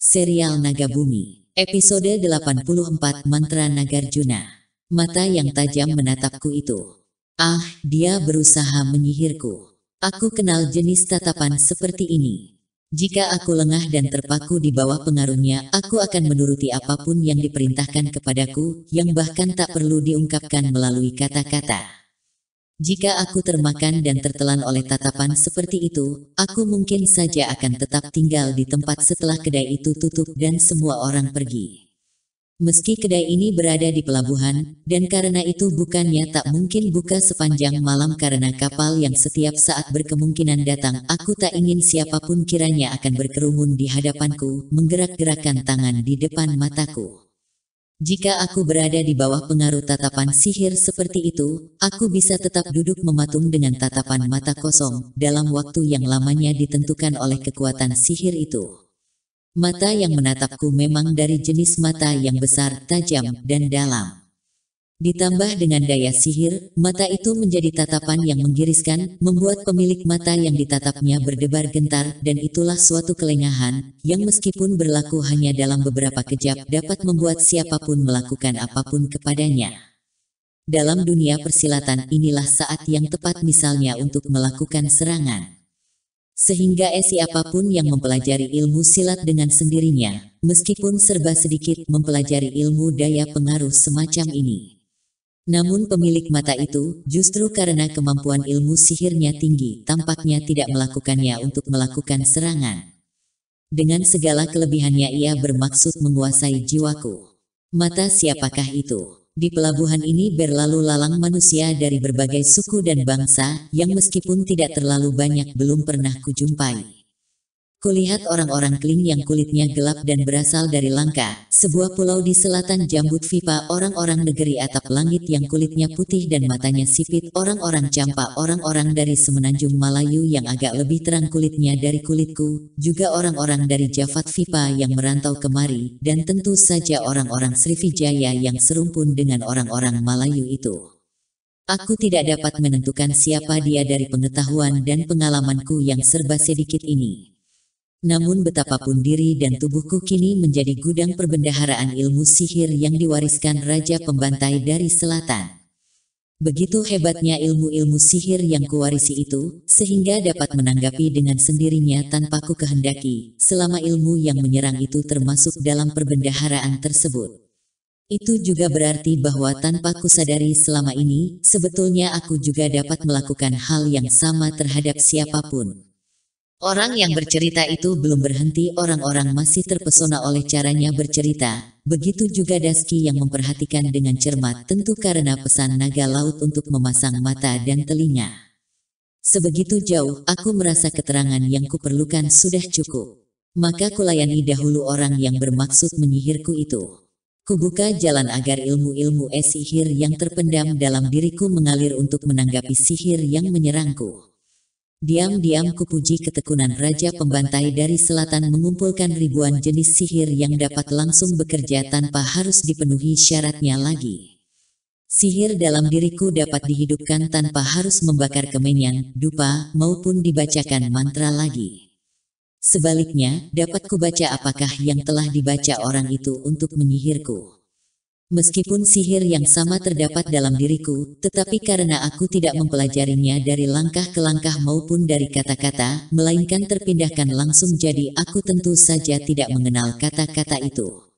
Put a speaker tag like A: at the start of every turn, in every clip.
A: Serial Naga Bumi, episode 84 Mantra Nagarjuna. Mata yang tajam menatapku itu. Ah, dia berusaha menyihirku. Aku kenal jenis tatapan seperti ini. Jika aku lengah dan terpaku di bawah pengaruhnya, aku akan menuruti apapun yang diperintahkan kepadaku, yang bahkan tak perlu diungkapkan melalui kata-kata. Jika aku termakan dan tertelan oleh tatapan seperti itu, aku mungkin saja akan tetap tinggal di tempat setelah kedai itu tutup dan semua orang pergi. Meski kedai ini berada di pelabuhan, dan karena itu bukannya tak mungkin buka sepanjang malam karena kapal yang setiap saat berkemungkinan datang, aku tak ingin siapapun kiranya akan berkerumun di hadapanku, menggerak-gerakkan tangan di depan mataku. Jika aku berada di bawah pengaruh tatapan sihir seperti itu, aku bisa tetap duduk mematung dengan tatapan mata kosong dalam waktu yang lamanya ditentukan oleh kekuatan sihir itu. Mata yang menatapku memang dari jenis mata yang besar, tajam, dan dalam. Ditambah dengan daya sihir, mata itu menjadi tatapan yang menggiriskan, membuat pemilik mata yang ditatapnya berdebar gentar, dan itulah suatu kelengahan, yang meskipun berlaku hanya dalam beberapa kejap dapat membuat siapapun melakukan apapun kepadanya. Dalam dunia persilatan inilah saat yang tepat misalnya untuk melakukan serangan. Sehingga esi apapun yang mempelajari ilmu silat dengan sendirinya, meskipun serba sedikit mempelajari ilmu daya pengaruh semacam ini namun pemilik mata itu, justru karena kemampuan ilmu sihirnya tinggi, tampaknya tidak melakukannya untuk melakukan serangan. Dengan segala kelebihannya ia bermaksud menguasai jiwaku. Mata siapakah itu? Di pelabuhan ini berlalu lalang manusia dari berbagai suku dan bangsa, yang meskipun tidak terlalu banyak belum pernah kujumpai. Kulihat orang-orang Kling yang kulitnya gelap dan berasal dari Langka, sebuah pulau di selatan Jambut Vipa, orang-orang negeri atap langit yang kulitnya putih dan matanya sipit, orang-orang campa, orang-orang dari semenanjung Malayu yang agak lebih terang kulitnya dari kulitku, juga orang-orang dari Jafat Vipa yang merantau kemari, dan tentu saja orang-orang Srivijaya yang serumpun dengan orang-orang Malayu itu. Aku tidak dapat menentukan siapa dia dari pengetahuan dan pengalamanku yang serba sedikit ini. Namun betapapun diri dan tubuhku kini menjadi gudang perbendaharaan ilmu sihir yang diwariskan Raja Pembantai dari selatan. Begitu hebatnya ilmu-ilmu sihir yang kuwarisi itu, sehingga dapat menanggapi dengan sendirinya tanpa ku kehendaki, selama ilmu yang menyerang itu termasuk dalam perbendaharaan tersebut. Itu juga berarti bahwa tanpa ku sadari selama ini, sebetulnya aku juga dapat melakukan hal yang sama terhadap siapapun. Orang yang bercerita itu belum berhenti, orang-orang masih terpesona oleh caranya bercerita. Begitu juga Daski yang memperhatikan dengan cermat, tentu karena pesan naga laut untuk memasang mata dan telinga. Sebegitu jauh, aku merasa keterangan yang kuperlukan sudah cukup. Maka kulayani dahulu orang yang bermaksud menyihirku itu. Kubuka jalan agar ilmu-ilmu esihir yang terpendam dalam diriku mengalir untuk menanggapi sihir yang menyerangku. Diam-diam kupuji ketekunan Raja Pembantai dari selatan mengumpulkan ribuan jenis sihir yang dapat langsung bekerja tanpa harus dipenuhi syaratnya lagi. Sihir dalam diriku dapat dihidupkan tanpa harus membakar kemenyan, dupa, maupun dibacakan mantra lagi. Sebaliknya, dapat kubaca apakah yang telah dibaca orang itu untuk menyihirku. Meskipun sihir yang sama terdapat dalam diriku, tetapi karena aku tidak mempelajarinya dari langkah ke langkah maupun dari kata-kata, melainkan terpindahkan langsung jadi aku tentu saja tidak mengenal kata-kata itu.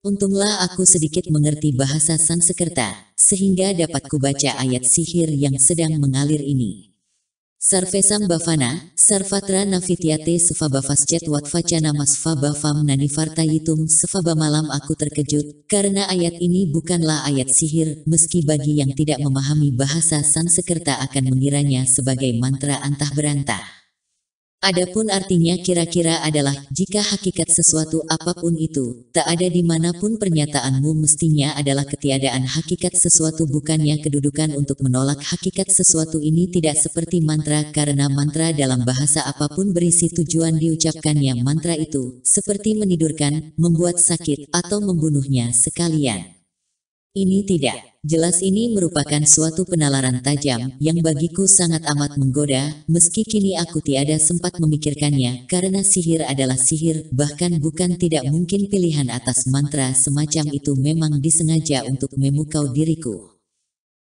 A: Untunglah aku sedikit mengerti bahasa Sansekerta, sehingga dapat kubaca ayat sihir yang sedang mengalir ini. Sarvesam bhavana, sarvatra navityate svabhavascet watvacana masvabhavam nanivartayitum svabha aku terkejut, karena ayat ini bukanlah ayat sihir, meski bagi yang tidak memahami bahasa Sanskerta akan mengiranya sebagai mantra antah berantah. Adapun artinya kira-kira adalah, jika hakikat sesuatu apapun itu, tak ada dimanapun pernyataanmu mestinya adalah ketiadaan hakikat sesuatu bukannya kedudukan untuk menolak hakikat sesuatu ini tidak seperti mantra karena mantra dalam bahasa apapun berisi tujuan diucapkannya mantra itu, seperti menidurkan, membuat sakit, atau membunuhnya sekalian. Ini tidak. Jelas ini merupakan suatu penalaran tajam yang bagiku sangat amat menggoda, meski kini aku tiada sempat memikirkannya, karena sihir adalah sihir, bahkan bukan tidak mungkin pilihan atas mantra semacam itu memang disengaja untuk memukau diriku.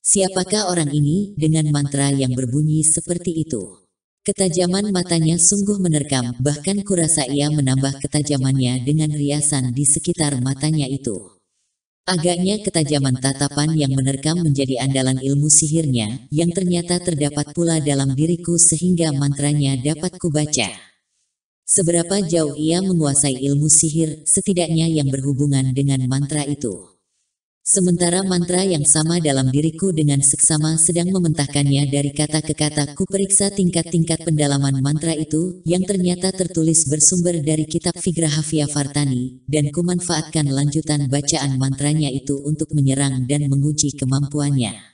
A: Siapakah orang ini dengan mantra yang berbunyi seperti itu? Ketajaman matanya sungguh menerkam, bahkan kurasa ia menambah ketajamannya dengan riasan di sekitar matanya itu. Agaknya ketajaman tatapan yang menerkam menjadi andalan ilmu sihirnya, yang ternyata terdapat pula dalam diriku sehingga mantranya dapat kubaca. Seberapa jauh ia menguasai ilmu sihir, setidaknya yang berhubungan dengan mantra itu. Sementara mantra yang sama dalam diriku dengan seksama sedang mementahkannya dari kata ke kata ku periksa tingkat-tingkat pendalaman mantra itu, yang ternyata tertulis bersumber dari kitab Vigrahafia Vartani, dan ku manfaatkan lanjutan bacaan mantranya itu untuk menyerang dan menguji kemampuannya.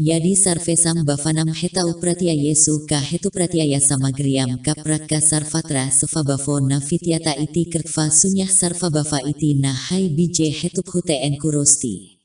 A: Yadi sarvesam bhavanam heta upratya yesu ka hetu pratyaya samagriyam ka prakka sarvatra sva bhavo na fityata iti kritva sunyah sarva bhava iti na hai bije hetu bhute enkurosti.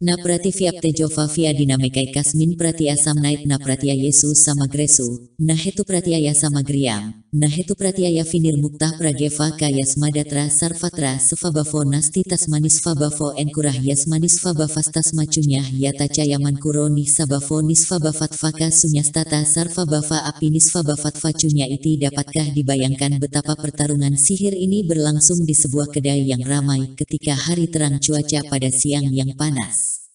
A: Na prati fiapte jova via dinamikai kasmin pratyasam naip na pratya yesu samagresu, na hetu pratyaya samagriyam. Nahetu Pratyaya finir Muktah Prageva Kaya Smadatra Sarvatra Svabavo Nasti Tasmanis Fabavo Enkurah Yasmanis Fabafastas Macunyah Yata Caya Mankuro Nisabavo Nisfabafatvaka Sunyastata Sarvabava Apinis Fabafatfacunya iti dapatkah dibayangkan betapa pertarungan sihir ini berlangsung di sebuah kedai yang ramai ketika hari terang cuaca pada siang yang panas.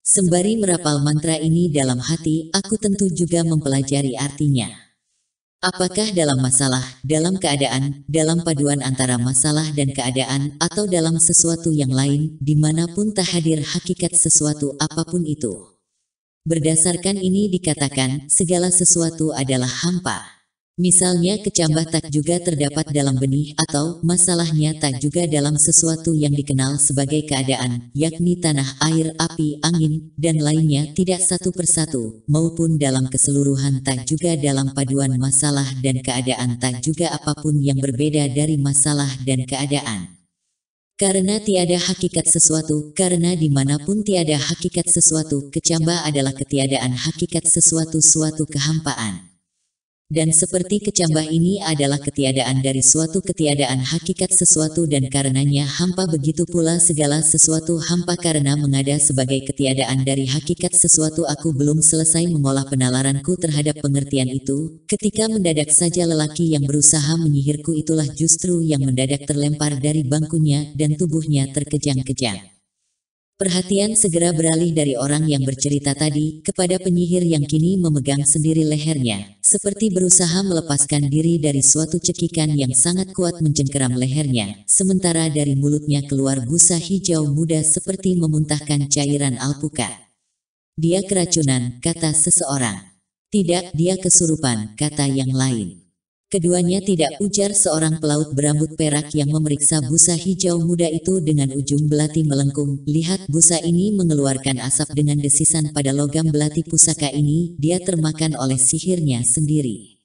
A: Sembari merapal mantra ini dalam hati, aku tentu juga mempelajari artinya. Apakah dalam masalah, dalam keadaan, dalam paduan antara masalah dan keadaan, atau dalam sesuatu yang lain, dimanapun tak hadir hakikat sesuatu apapun itu. Berdasarkan ini dikatakan, segala sesuatu adalah hampa. Misalnya kecambah tak juga terdapat dalam benih atau masalahnya tak juga dalam sesuatu yang dikenal sebagai keadaan, yakni tanah, air, api, angin, dan lainnya tidak satu persatu, maupun dalam keseluruhan tak juga dalam paduan masalah dan keadaan tak juga apapun yang berbeda dari masalah dan keadaan. Karena tiada hakikat sesuatu, karena dimanapun tiada hakikat sesuatu, kecambah adalah ketiadaan hakikat sesuatu suatu kehampaan. Dan seperti kecambah ini adalah ketiadaan dari suatu ketiadaan hakikat sesuatu dan karenanya hampa begitu pula segala sesuatu hampa karena mengada sebagai ketiadaan dari hakikat sesuatu aku belum selesai mengolah penalaranku terhadap pengertian itu, ketika mendadak saja lelaki yang berusaha menyihirku itulah justru yang mendadak terlempar dari bangkunya dan tubuhnya terkejang-kejang. Perhatian segera beralih dari orang yang bercerita tadi kepada penyihir yang kini memegang sendiri lehernya, seperti berusaha melepaskan diri dari suatu cekikan yang sangat kuat mencengkeram lehernya, sementara dari mulutnya keluar busa hijau muda seperti memuntahkan cairan alpukat. Dia keracunan, kata seseorang. Tidak, dia kesurupan, kata yang lain. Keduanya tidak ujar seorang pelaut berambut perak yang memeriksa busa hijau muda itu dengan ujung belati melengkung. Lihat busa ini mengeluarkan asap dengan desisan pada logam belati pusaka ini, dia termakan oleh sihirnya sendiri.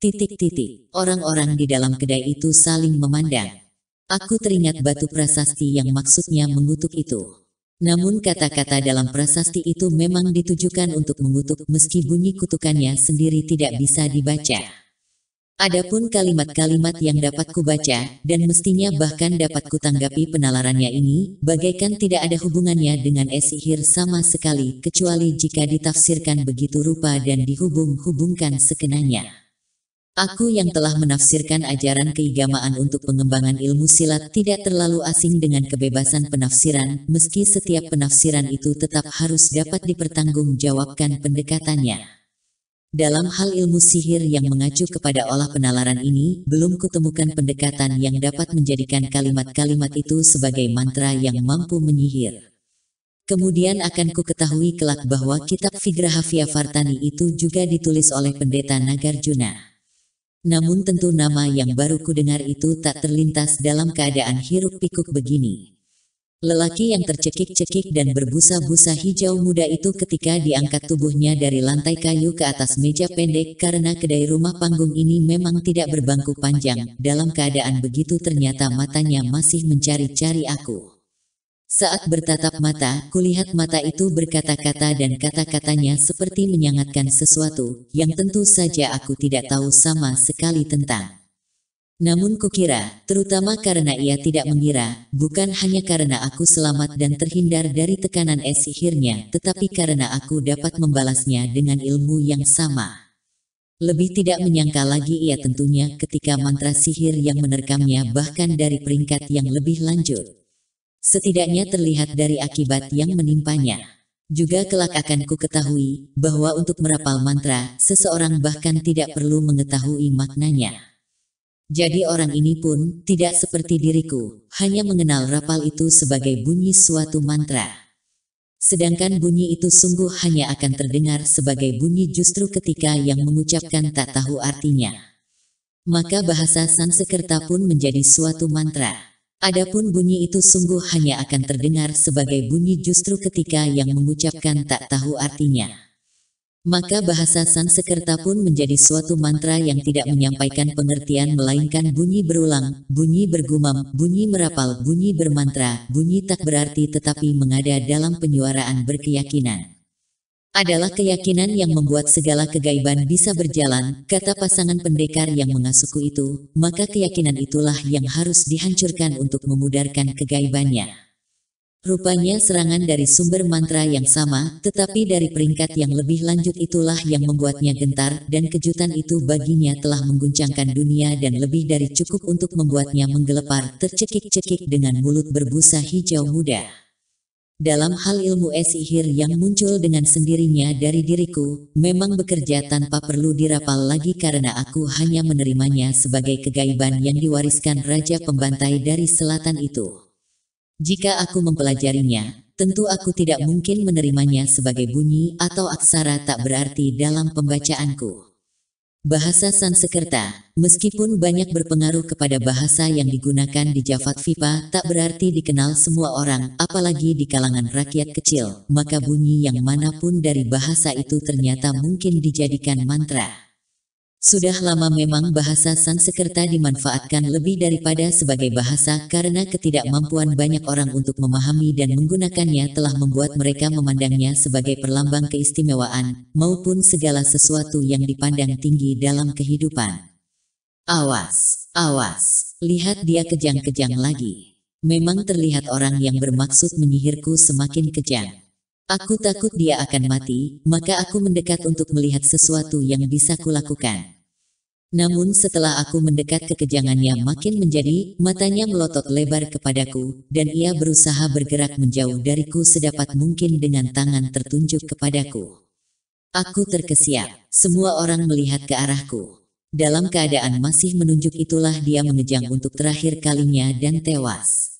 A: Titik-titik, orang-orang di dalam kedai itu saling memandang. Aku teringat batu prasasti yang maksudnya mengutuk itu. Namun kata-kata dalam prasasti itu memang ditujukan untuk mengutuk meski bunyi kutukannya sendiri tidak bisa dibaca. Adapun kalimat-kalimat yang dapat kubaca, dan mestinya bahkan dapat kutanggapi penalarannya ini, bagaikan tidak ada hubungannya dengan esihir sama sekali, kecuali jika ditafsirkan begitu rupa dan dihubung-hubungkan sekenanya. Aku yang telah menafsirkan ajaran keigamaan untuk pengembangan ilmu silat tidak terlalu asing dengan kebebasan penafsiran, meski setiap penafsiran itu tetap harus dapat dipertanggungjawabkan pendekatannya. Dalam hal ilmu sihir yang mengacu kepada olah penalaran ini, belum kutemukan pendekatan yang dapat menjadikan kalimat-kalimat itu sebagai mantra yang mampu menyihir. Kemudian akan ku ketahui kelak bahwa kitab Vigrahafia Vartani itu juga ditulis oleh pendeta Nagarjuna. Namun tentu nama yang baru ku dengar itu tak terlintas dalam keadaan hiruk pikuk begini. Lelaki yang tercekik-cekik dan berbusa-busa hijau muda itu ketika diangkat tubuhnya dari lantai kayu ke atas meja pendek karena kedai rumah panggung ini memang tidak berbangku panjang. Dalam keadaan begitu ternyata matanya masih mencari-cari aku. Saat bertatap mata, kulihat mata itu berkata-kata dan kata-katanya seperti menyangatkan sesuatu, yang tentu saja aku tidak tahu sama sekali tentang. Namun kukira, terutama karena ia tidak mengira, bukan hanya karena aku selamat dan terhindar dari tekanan es sihirnya, tetapi karena aku dapat membalasnya dengan ilmu yang sama. Lebih tidak menyangka lagi ia tentunya ketika mantra sihir yang menerkamnya bahkan dari peringkat yang lebih lanjut. Setidaknya terlihat dari akibat yang menimpanya. Juga kelak akan ku ketahui, bahwa untuk merapal mantra, seseorang bahkan tidak perlu mengetahui maknanya. Jadi orang ini pun tidak seperti diriku, hanya mengenal rapal itu sebagai bunyi suatu mantra. Sedangkan bunyi itu sungguh hanya akan terdengar sebagai bunyi justru ketika yang mengucapkan tak tahu artinya. Maka bahasa Sansekerta pun menjadi suatu mantra. Adapun bunyi itu sungguh hanya akan terdengar sebagai bunyi justru ketika yang mengucapkan tak tahu artinya. Maka bahasa Sansekerta pun menjadi suatu mantra yang tidak menyampaikan pengertian melainkan bunyi berulang, bunyi bergumam, bunyi merapal, bunyi bermantra, bunyi tak berarti tetapi mengada dalam penyuaraan berkeyakinan. Adalah keyakinan yang membuat segala kegaiban bisa berjalan, kata pasangan pendekar yang mengasuhku itu, maka keyakinan itulah yang harus dihancurkan untuk memudarkan kegaibannya. Rupanya serangan dari sumber mantra yang sama, tetapi dari peringkat yang lebih lanjut itulah yang membuatnya gentar, dan kejutan itu baginya telah mengguncangkan dunia dan lebih dari cukup untuk membuatnya menggelepar, tercekik-cekik dengan mulut berbusa hijau muda. Dalam hal ilmu esihir yang muncul dengan sendirinya dari diriku, memang bekerja tanpa perlu dirapal lagi karena aku hanya menerimanya sebagai kegaiban yang diwariskan Raja Pembantai dari selatan itu. Jika aku mempelajarinya, tentu aku tidak mungkin menerimanya sebagai bunyi atau aksara tak berarti dalam pembacaanku. Bahasa Sansekerta, meskipun banyak berpengaruh kepada bahasa yang digunakan di Javad Vipa, tak berarti dikenal semua orang, apalagi di kalangan rakyat kecil, maka bunyi yang manapun dari bahasa itu ternyata mungkin dijadikan mantra. Sudah lama memang bahasa Sanskerta dimanfaatkan lebih daripada sebagai bahasa karena ketidakmampuan banyak orang untuk memahami dan menggunakannya telah membuat mereka memandangnya sebagai perlambang keistimewaan maupun segala sesuatu yang dipandang tinggi dalam kehidupan. Awas, awas, lihat dia kejang-kejang lagi. Memang terlihat orang yang bermaksud menyihirku semakin kejang. Aku takut dia akan mati, maka aku mendekat untuk melihat sesuatu yang bisa kulakukan. Namun setelah aku mendekat kekejangannya makin menjadi, matanya melotot lebar kepadaku, dan ia berusaha bergerak menjauh dariku sedapat mungkin dengan tangan tertunjuk kepadaku. Aku terkesiap, semua orang melihat ke arahku. Dalam keadaan masih menunjuk itulah dia mengejang untuk terakhir kalinya dan tewas.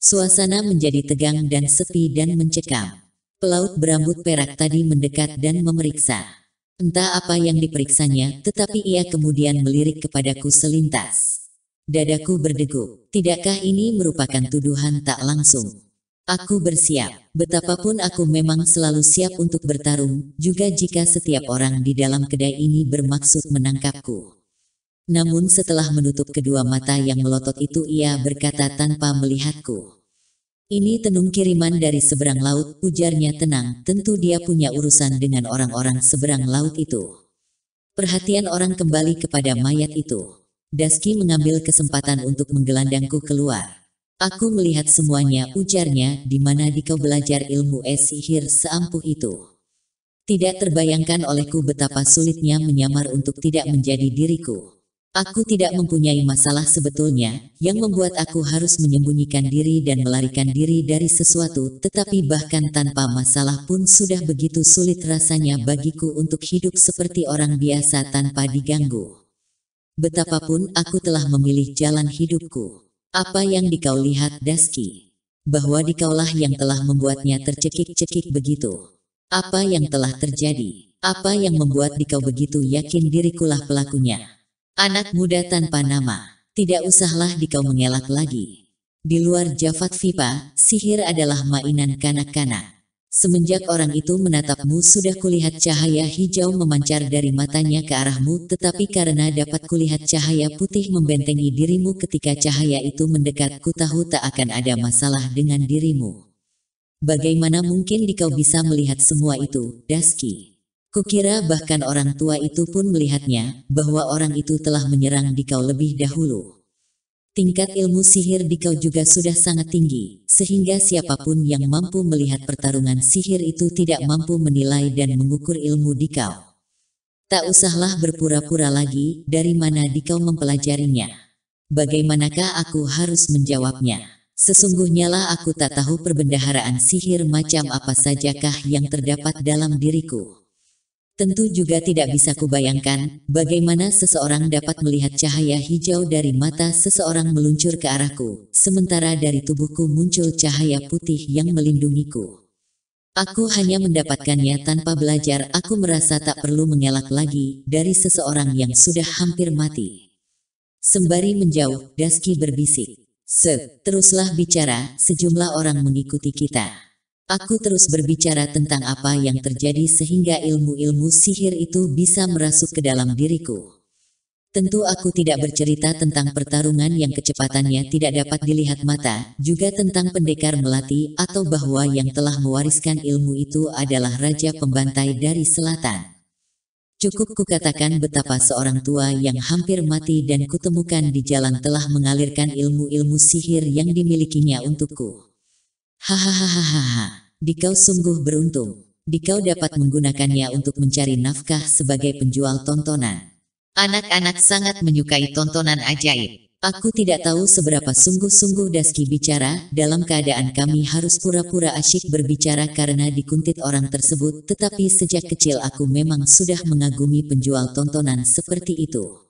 A: Suasana menjadi tegang dan sepi dan mencekam. Pelaut berambut perak tadi mendekat dan memeriksa. Entah apa yang diperiksanya, tetapi ia kemudian melirik kepadaku selintas. Dadaku berdegup. Tidakkah ini merupakan tuduhan tak langsung? Aku bersiap. Betapapun aku memang selalu siap untuk bertarung, juga jika setiap orang di dalam kedai ini bermaksud menangkapku. Namun setelah menutup kedua mata yang melotot itu ia berkata tanpa melihatku. Ini tenung kiriman dari seberang laut, ujarnya tenang, tentu dia punya urusan dengan orang-orang seberang laut itu. Perhatian orang kembali kepada mayat itu. Daski mengambil kesempatan untuk menggelandangku keluar. Aku melihat semuanya, ujarnya, di mana dikau belajar ilmu es esihir seampuh itu. Tidak terbayangkan olehku betapa sulitnya menyamar untuk tidak menjadi diriku. Aku tidak mempunyai masalah sebetulnya, yang membuat aku harus menyembunyikan diri dan melarikan diri dari sesuatu, tetapi bahkan tanpa masalah pun sudah begitu sulit rasanya bagiku untuk hidup seperti orang biasa tanpa diganggu. Betapapun aku telah memilih jalan hidupku. Apa yang dikau lihat, Daski? Bahwa dikaulah yang telah membuatnya tercekik-cekik begitu. Apa yang telah terjadi? Apa yang membuat dikau begitu yakin dirikulah pelakunya? Anak muda tanpa nama, tidak usahlah dikau mengelak lagi. Di luar Jafat Vipa, sihir adalah mainan kanak-kanak. Semenjak orang itu menatapmu sudah kulihat cahaya hijau memancar dari matanya ke arahmu tetapi karena dapat kulihat cahaya putih membentengi dirimu ketika cahaya itu mendekat ku tahu tak akan ada masalah dengan dirimu. Bagaimana mungkin dikau bisa melihat semua itu, Daski? Kukira bahkan orang tua itu pun melihatnya, bahwa orang itu telah menyerang Dikau lebih dahulu. Tingkat ilmu sihir Dikau juga sudah sangat tinggi, sehingga siapapun yang mampu melihat pertarungan sihir itu tidak mampu menilai dan mengukur ilmu Dikau. Tak usahlah berpura-pura lagi dari mana Dikau mempelajarinya. Bagaimanakah aku harus menjawabnya? Sesungguhnya lah aku tak tahu perbendaharaan sihir macam apa sajakah yang terdapat dalam diriku. Tentu juga tidak bisa kubayangkan bagaimana seseorang dapat melihat cahaya hijau dari mata seseorang meluncur ke arahku, sementara dari tubuhku muncul cahaya putih yang melindungiku. Aku hanya mendapatkannya tanpa belajar. Aku merasa tak perlu mengelak lagi dari seseorang yang sudah hampir mati. Sembari menjauh, Daski berbisik, "Se, teruslah bicara, sejumlah orang mengikuti kita." Aku terus berbicara tentang apa yang terjadi sehingga ilmu-ilmu sihir itu bisa merasuk ke dalam diriku. Tentu aku tidak bercerita tentang pertarungan yang kecepatannya tidak dapat dilihat mata, juga tentang pendekar melati atau bahwa yang telah mewariskan ilmu itu adalah raja pembantai dari selatan. Cukup kukatakan betapa seorang tua yang hampir mati dan kutemukan di jalan telah mengalirkan ilmu-ilmu sihir yang dimilikinya untukku. Hahaha, dikau sungguh beruntung. Dikau dapat menggunakannya untuk mencari nafkah sebagai penjual tontonan. Anak-anak sangat menyukai tontonan ajaib. Aku tidak tahu seberapa sungguh-sungguh Daski bicara, dalam keadaan kami harus pura-pura asyik berbicara karena dikuntit orang tersebut, tetapi sejak kecil aku memang sudah mengagumi penjual tontonan seperti itu.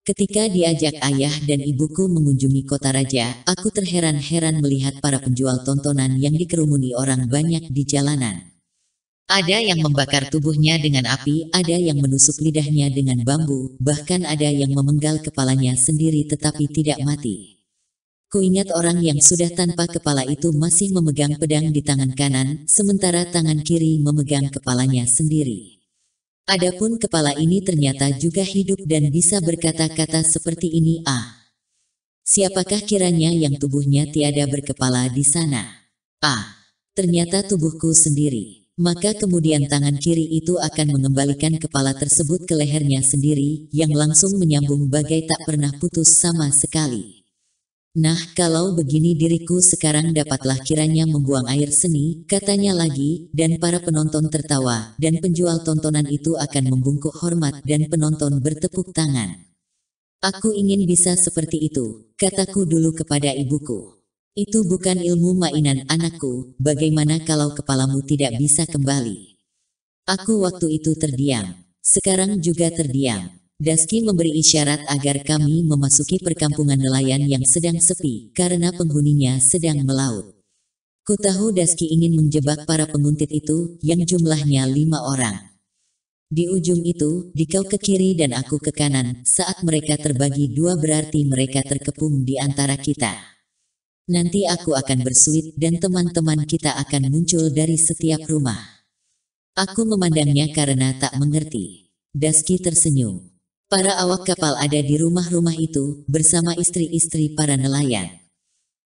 A: Ketika diajak ayah dan ibuku mengunjungi kota raja, aku terheran-heran melihat para penjual tontonan yang dikerumuni orang banyak di jalanan. Ada yang membakar tubuhnya dengan api, ada yang menusuk lidahnya dengan bambu, bahkan ada yang memenggal kepalanya sendiri tetapi tidak mati. Kuingat orang yang sudah tanpa kepala itu masih memegang pedang di tangan kanan, sementara tangan kiri memegang kepalanya sendiri. Adapun kepala ini ternyata juga hidup dan bisa berkata-kata seperti ini Ah, Siapakah kiranya yang tubuhnya tiada berkepala di sana? Ah, Ternyata tubuhku sendiri. Maka kemudian tangan kiri itu akan mengembalikan kepala tersebut ke lehernya sendiri, yang langsung menyambung bagai tak pernah putus sama sekali. Nah, kalau begini diriku sekarang dapatlah kiranya membuang air seni, katanya lagi, dan para penonton tertawa, dan penjual tontonan itu akan membungkuk hormat dan penonton bertepuk tangan. Aku ingin bisa seperti itu, kataku dulu kepada ibuku. Itu bukan ilmu mainan anakku, bagaimana kalau kepalamu tidak bisa kembali? Aku waktu itu terdiam, sekarang juga terdiam. Daski memberi isyarat agar kami memasuki perkampungan nelayan yang sedang sepi karena penghuninya sedang melaut. Kutahu Daski ingin menjebak para penguntit itu yang jumlahnya lima orang. Di ujung itu, dikau ke kiri dan aku ke kanan, saat mereka terbagi dua berarti mereka terkepung di antara kita. Nanti aku akan bersuit dan teman-teman kita akan muncul dari setiap rumah. Aku memandangnya karena tak mengerti. Daski tersenyum. Para awak kapal ada di rumah-rumah itu, bersama istri-istri para nelayan.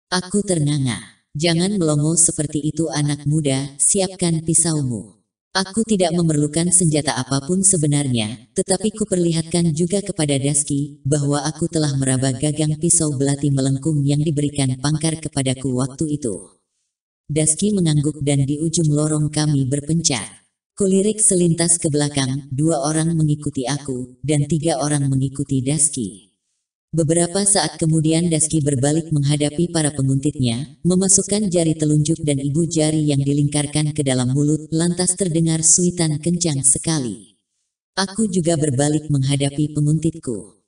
A: Aku ternanga. Jangan melongo seperti itu anak muda, siapkan pisaumu. Aku tidak memerlukan senjata apapun sebenarnya, tetapi kuperlihatkan juga kepada Daski, bahwa aku telah meraba gagang pisau belati melengkung yang diberikan pangkar kepadaku waktu itu. Daski mengangguk dan di ujung lorong kami berpencar. Kulirik selintas ke belakang, dua orang mengikuti aku, dan tiga orang mengikuti Daski. Beberapa saat kemudian Daski berbalik menghadapi para penguntitnya, memasukkan jari telunjuk dan ibu jari yang dilingkarkan ke dalam mulut, lantas terdengar suitan kencang sekali. Aku juga berbalik menghadapi penguntitku.